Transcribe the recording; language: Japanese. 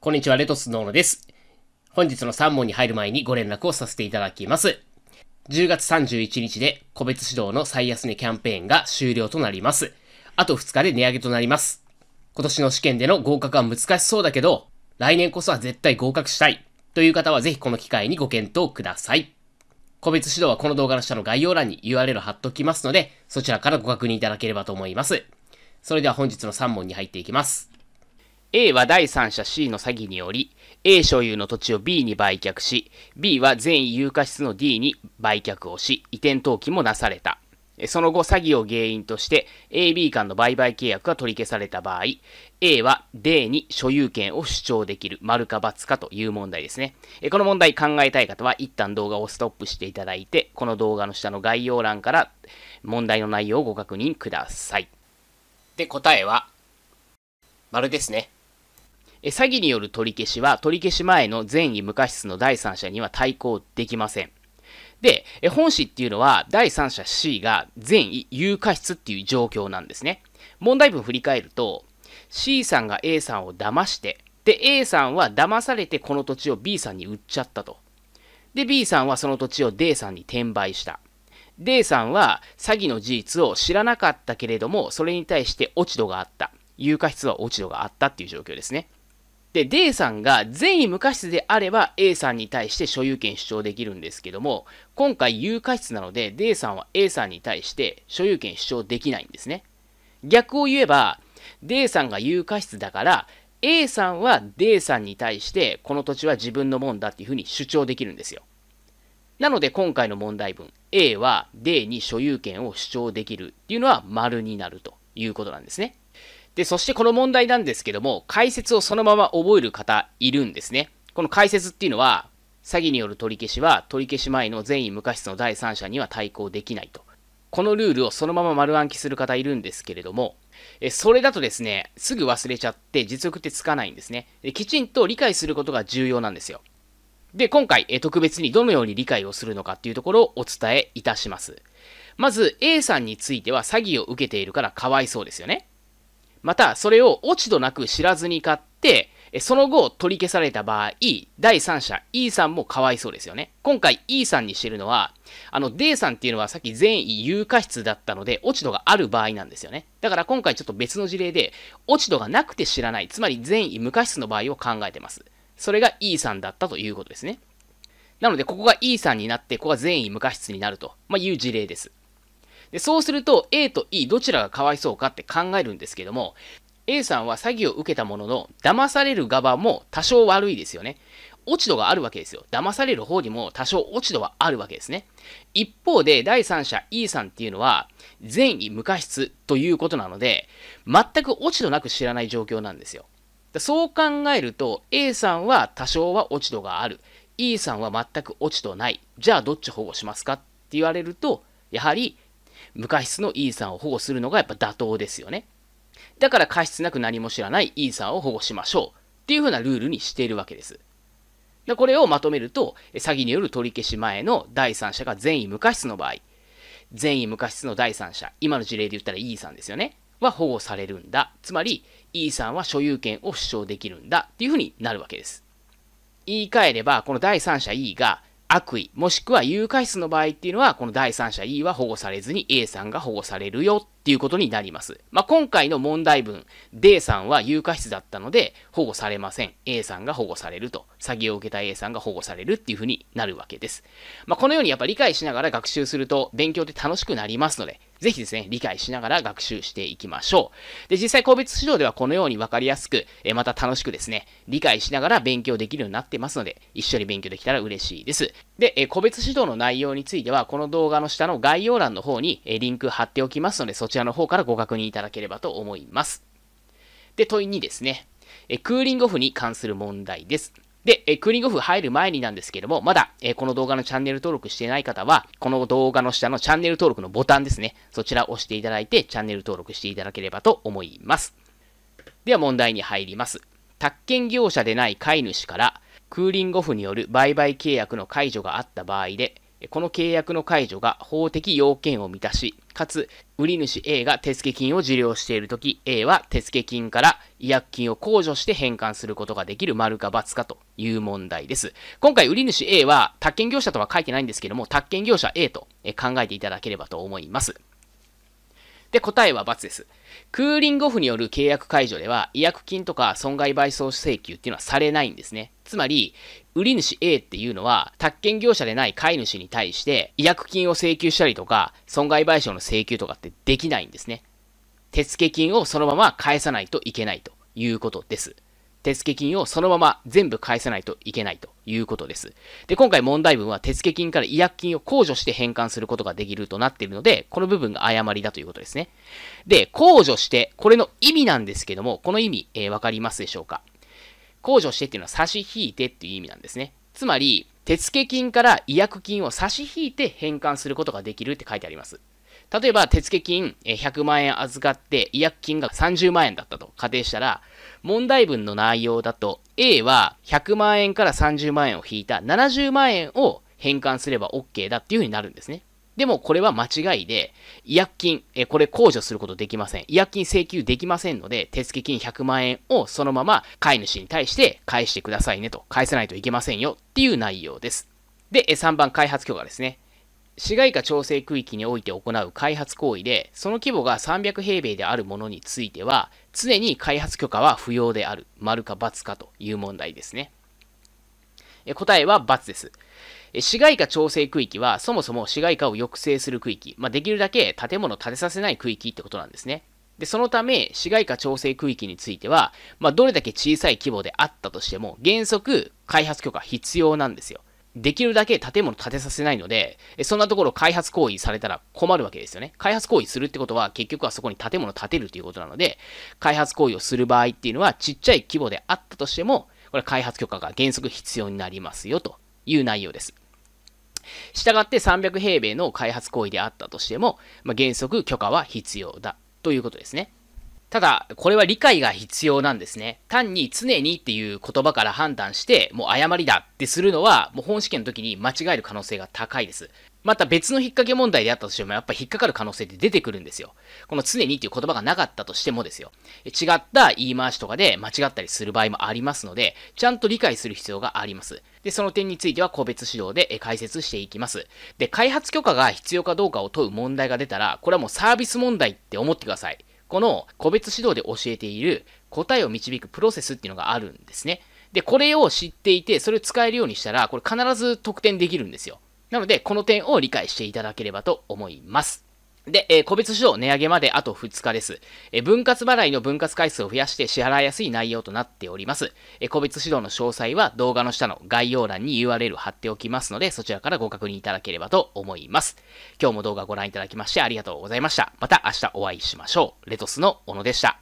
こんにちは、レトスノーノです。本日の3問に入る前にご連絡をさせていただきます。10月31日で個別指導の最安値キャンペーンが終了となります。あと2日で値上げとなります。今年の試験での合格は難しそうだけど、来年こそは絶対合格したいという方はぜひこの機会にご検討ください。個別指導はこの動画の下の概要欄に URL 貼っておきますので、そちらからご確認いただければと思います。それでは本日の3問に入っていきます。A は第三者 C の詐欺により、A 所有の土地を B に売却し、B は全有価室の D に売却をし、移転登記もなされた。その後、詐欺を原因として AB 間の売買契約が取り消された場合、A は D に所有権を主張できる、丸か×かという問題ですね。この問題考えたい方は、一旦動画をストップしていただいて、この動画の下の概要欄から問題の内容をご確認ください。で、答えは、丸ですね。詐欺による取り消しは、取り消し前の善意無過失の第三者には対抗できません。で、本市っていうのは第三者 C が善意有価質っていう状況なんですね。問題文振り返ると C さんが A さんを騙してで A さんは騙されてこの土地を B さんに売っちゃったと。で B さんはその土地を D さんに転売した。D さんは詐欺の事実を知らなかったけれどもそれに対して落ち度があった。有価質は落ち度があったっていう状況ですね。で、D さんが善意無過失であれば A さんに対して所有権主張できるんですけども、今回有過失なので D さんは A さんに対して所有権主張できないんですね。逆を言えば、D さんが有過失だから、A さんは D さんに対してこの土地は自分のもんだっていうふうに主張できるんですよ。なので今回の問題文、A は D に所有権を主張できるっていうのは丸になるということなんですね。で、そしてこの問題なんですけども、解説をそのまま覚える方いるんですね。この解説っていうのは、詐欺による取り消しは取り消し前の善意無過失の第三者には対抗できないと。このルールをそのまま丸暗記する方いるんですけれども、えそれだとですね、すぐ忘れちゃって実力ってつかないんですね。きちんと理解することが重要なんですよ。で、今回、え特別にどのように理解をするのかっていうところをお伝えいたします。まず、A さんについては詐欺を受けているからかわいそうですよね。また、それを落ち度なく知らずに買って、その後取り消された場合、第三者 E さんもかわいそうですよね。今回 E さんにしてるのは、あの D さんっていうのはさっき善意有価質だったので、落ち度がある場合なんですよね。だから今回ちょっと別の事例で、落ち度がなくて知らない、つまり善意無価質の場合を考えてます。それが E さんだったということですね。なので、ここが E さんになって、ここが善意無価質になると、まいう事例です。で、そうすると A と E どちらがかわいそうかって考えるんですけども、A さんは詐欺を受けたものの、騙される側も多少悪いですよね。落ち度があるわけですよ。騙される方にも多少落ち度はあるわけですね。一方で、第三者 E さんっていうのは、善意無過失ということなので、全く落ち度なく知らない状況なんですよ。そう考えると、A さんは多少は落ち度がある。E さんは全く落ち度ない。じゃあどっち保護しますかって言われると、やはり無過失の E さんを保護するのがやっぱ妥当ですよね。だから過失なく何も知らない E さんを保護しましょうっていうふうなルールにしているわけです。でこれをまとめると、詐欺による取り消し前の第三者が善意無過失の場合、善意無過失の第三者、今の事例で言ったら E さんですよね、は保護されるんだ。つまり E さんは所有権を主張できるんだっていうふうになるわけです。言い換えれば、この第三者 E が悪意、もしくは誘拐室の場合っていうのは、この第三者 E は保護されずに A さんが保護されるよっていうことになります。まあ、今回の問題文、D さんは有価質だったので保護されません。A さんが保護されると。詐欺を受けた A さんが保護されるっていうふうになるわけです。まあ、このようにやっぱ理解しながら学習すると勉強って楽しくなりますので、ぜひですね、理解しながら学習していきましょう。で、実際個別指導ではこのように分かりやすく、えまた楽しくですね、理解しながら勉強できるようになってますので、一緒に勉強できたら嬉しいです。で、え個別指導の内容については、この動画の下の概要欄の方に、えリンク貼っておきますので、そちらちらの方からご確認いただければと思います。で、問い2ですね。えクーリングオフに関する問題です。で、えクーリングオフ入る前になんですけども、まだ、えこの動画のチャンネル登録してない方は、この動画の下のチャンネル登録のボタンですね。そちらを押していただいて、チャンネル登録していただければと思います。では問題に入ります。宅建業者でない飼い主から、クーリングオフによる売買契約の解除があった場合で、この契約の解除が法的要件を満たし、かつ、売り主 A が手付金を受領しているとき、A は手付金から違約金を控除して返還することができる丸か×かという問題です。今回、売り主 A は、宅建業者とは書いてないんですけども、宅建業者 A と考えていただければと思います。で、答えは×です。クーリングオフによる契約解除では、違約金とか損害賠償請求っていうのはされないんですね。つまり、売り主 A っていうのは、宅建業者でない買い主に対して、違約金を請求したりとか、損害賠償の請求とかってできないんですね。手付金をそのまま返さないといけないということです。手付金をそのまま全部返さないといけないということです。で、今回問題文は手付金から違約金を控除して返還することができるとなっているので、この部分が誤りだということですね。で、控除して、これの意味なんですけども、この意味、えー、わかりますでしょうか控除してっていうのは差し引いてっていう意味なんですね。つまり、手付金から違約金を差し引いて返還することができるって書いてあります。例えば、手付金100万円預かって、違約金が30万円だったと仮定したら、問題文の内容だと、A は100万円から30万円を引いた70万円を返還すれば OK だっていうふうになるんですね。でもこれは間違いで、違約金、えこれ控除することできません。違約金請求できませんので、手付金100万円をそのまま飼い主に対して返してくださいねと、返さないといけませんよっていう内容です。で、3番開発許可ですね。市街化調整区域において行う開発行為で、その規模が300平米であるものについては、常に開発許可は不要である。丸か×かという問題ですね。答えは×です。市街化調整区域は、そもそも市街化を抑制する区域、まあ、できるだけ建物を建てさせない区域ってことなんですね。で、そのため、市街化調整区域については、まあ、どれだけ小さい規模であったとしても、原則、開発許可必要なんですよ。できるだけ建物建てさせないので、そんなところ開発行為されたら困るわけですよね。開発行為するってことは、結局はそこに建物建てるということなので、開発行為をする場合っていうのは、ちっちゃい規模であったとしても、これ開発許可が原則必要になりますよという内容です。したがって300平米の開発行為であったとしても、まあ、原則許可は必要だということですね。ただ、これは理解が必要なんですね。単に常にっていう言葉から判断して、もう誤りだってするのは、もう本試験の時に間違える可能性が高いです。また別の引っ掛け問題であったとしても、やっぱり引っかかる可能性って出てくるんですよ。この常にっていう言葉がなかったとしてもですよ。違った言い回しとかで間違ったりする場合もありますので、ちゃんと理解する必要があります。で、その点については個別指導で解説していきます。で、開発許可が必要かどうかを問う問題が出たら、これはもうサービス問題って思ってください。この個別指導で教えている答えを導くプロセスっていうのがあるんですね。で、これを知っていて、それを使えるようにしたら、これ必ず得点できるんですよ。なので、この点を理解していただければと思います。で、えー、個別指導値上げまであと2日です、えー、分割払いの分割回数を増やして支払いやすい内容となっております。えー、個別指導の詳細は動画の下の概要欄に URL 貼っておきますので、そちらからご確認いただければと思います。今日も動画をご覧いただきましてありがとうございました。また明日お会いしましょう。レトスの小野でした。